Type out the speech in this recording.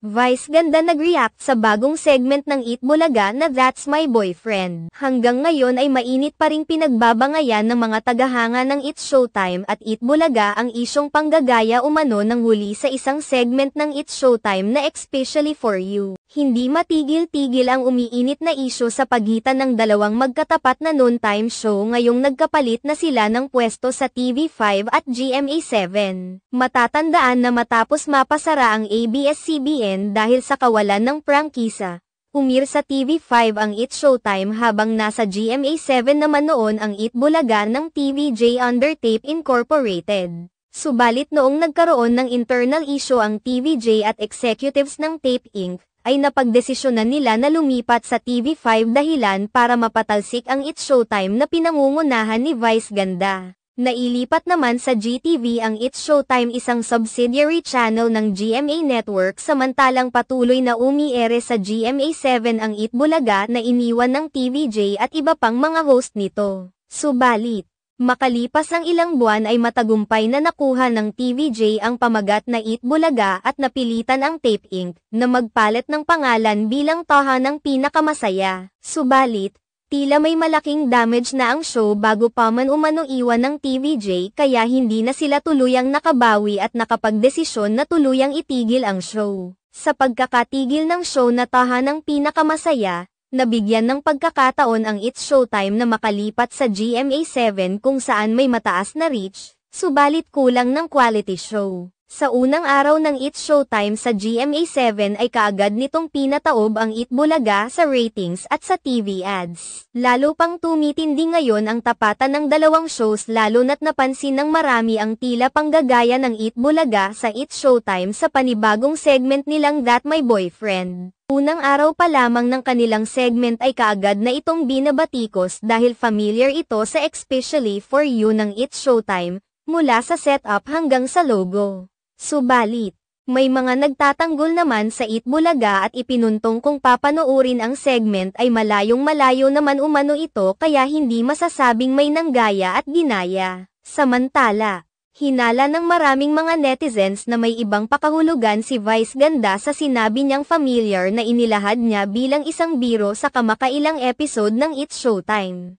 Vice ganda nag-react sa bagong segment ng Eat Bulaga na That's My Boyfriend. Hanggang ngayon ay mainit pa ring pinagbabangayan ng mga tagahanga ng It Showtime at Eat Bulaga ang isyong panggagaya umano ng huli sa isang segment ng It Showtime na especially for you. Hindi matigil-tigil ang umiinit na isyo sa pagitan ng dalawang magkatapat na noon-time show ngayong nagkapalit na sila ng pwesto sa TV5 at GMA7. Matatandaan na matapos mapasara ang ABS-CBN dahil sa kawalan ng prangkisa, umir sa TV5 ang It Showtime habang nasa GMA7 naman noon ang It Bulaga ng TVJ Undertape Incorporated. Subalit noong nagkaroon ng internal issue ang TVJ at executives ng Tape Inc., ay napagdesisyonan nila na lumipat sa TV5 dahilan para mapatalsik ang It's Showtime na pinangungunahan ni Vice Ganda. Nailipat naman sa GTV ang It's Showtime isang subsidiary channel ng GMA Network samantalang patuloy na umiere sa GMA7 ang It Bulaga na iniwan ng TVJ at iba pang mga host nito. Subalit, Makalipas ang ilang buwan ay matagumpay na nakuha ng TVJ ang pamagat na Eat Bulaga at napilitan ang Tape Inc. na magpalit ng pangalan bilang Taha ng Pinakamasaya. Subalit, tila may malaking damage na ang show bago pa man umano iwan ng TVJ kaya hindi na sila tuluyang nakabawi at nakapagdesisyon na tuluyang itigil ang show. Sa pagkakatigil ng show na Taha ng Pinakamasaya, Nabigyan ng pagkakataon ang It's Showtime na makalipat sa GMA7 kung saan may mataas na reach, subalit kulang ng quality show. Sa unang araw ng It Showtime sa GMA7 ay kaagad nitong pinataob ang It Bulaga sa ratings at sa TV ads. Lalo pang tumitindi ngayon ang tapatan ng dalawang shows lalo na't napansin ng marami ang tila panggagaya ng It Bulaga sa It Showtime sa panibagong segment nilang That My Boyfriend. Unang araw pa lamang ng kanilang segment ay kaagad na itong binabatikos dahil familiar ito sa Especially For You ng It Showtime, mula sa setup hanggang sa logo. Subalit, may mga nagtatanggol naman sa Itbulaga at ipinuntong kung papanoorin ang segment ay malayong malayo naman umano ito kaya hindi masasabing may nanggaya at ginaya. Samantala, hinala ng maraming mga netizens na may ibang pakahulugan si Vice Ganda sa sinabi niyang familiar na inilahad niya bilang isang biro sa kamakailang episode ng It's Showtime.